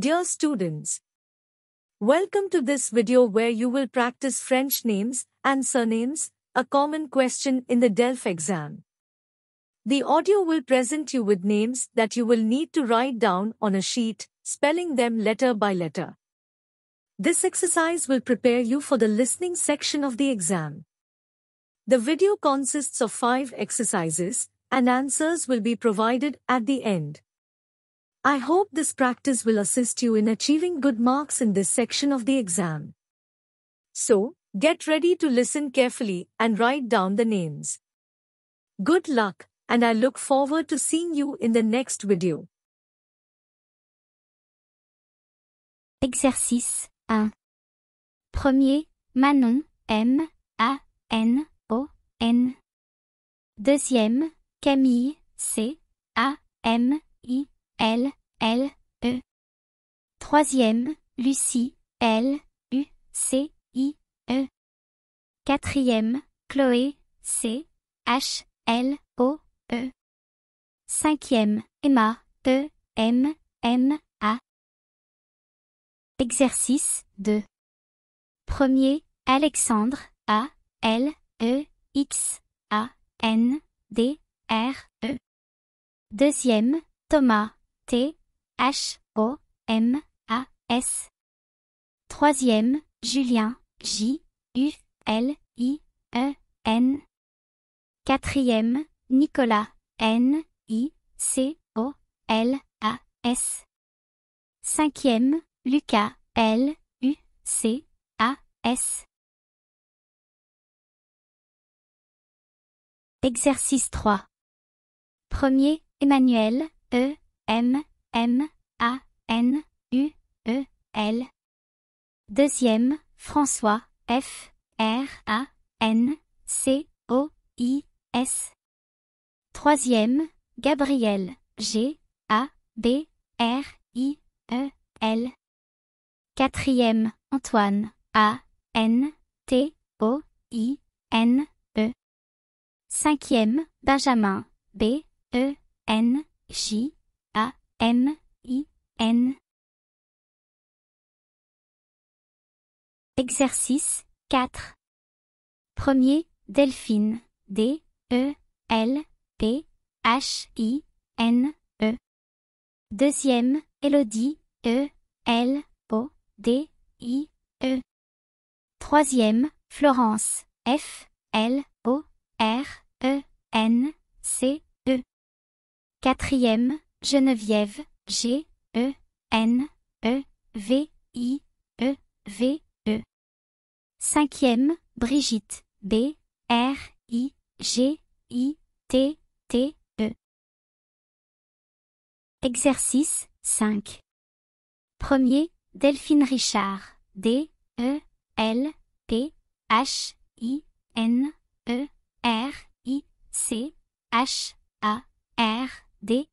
Dear students, welcome to this video where you will practice French names and surnames, a common question in the DELF exam. The audio will present you with names that you will need to write down on a sheet, spelling them letter by letter. This exercise will prepare you for the listening section of the exam. The video consists of five exercises, and answers will be provided at the end. I hope this practice will assist you in achieving good marks in this section of the exam. So, get ready to listen carefully and write down the names. Good luck, and I look forward to seeing you in the next video. Exercice 1. Premier, Manon, M, A, N, O, N. Deuxième, Camille, C, A, M, I, L, L, E. Troisième, Lucie, L, U, C, I, E. Quatrième, Chloé, C, H, L, O, E. Cinquième, Emma, E, M, M, A. Exercice 2. Premier, Alexandre, A, L, E, X, A, N, D, R, E. Deuxième, Thomas, T, H, O, M, A, S. Troisième, Julien, J, U, L, I, E, N. Quatrième, Nicolas, N, I, C, O, L, A, S. Cinquième, Lucas, L, U, C, A, S. Exercice 3. Premier, Emmanuel, E, M, M, A, N, U, E, L. Deuxième, François, F, R, A, N, C, O, I, S. Troisième, Gabriel, G, A, B, R, I, E, L. Quatrième, Antoine, A, N, T, O, I, N, E. Cinquième, Benjamin, B, E, N, J, a I N. Exercice 4. Premier, Delphine. D E L P H I N E. Deuxième, Elodie. E L O D I E. Troisième, Florence. F L O R E N C E. Quatrième, Geneviève, G, E, N, E, V, I, E, V, E. Cinquième, Brigitte, B, R, I, G, I, T, T, E. Exercice 5. Premier, Delphine Richard, D, E, L, P, H, I, N, E, R, I, C, H, A, R, D,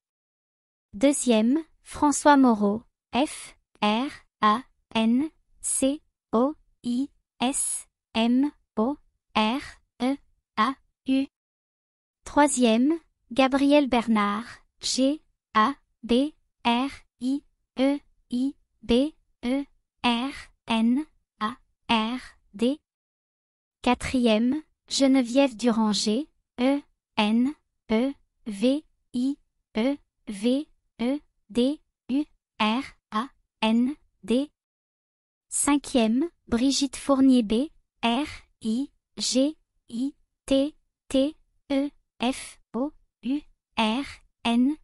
Deuxième, François Moreau, F, R, A, N, C, O, I, S, M, O, R, E, A, U. Troisième, Gabriel Bernard, G, A, B, R, I, E, I, B, E, R, N, A, R, D. Quatrième, Geneviève Duranger, E, N, E, V, I, E, V, E, D, U, R, A, N, D. Cinquième, Brigitte Fournier B, R, I, G, I, T, T, E, F, O, U, R, N,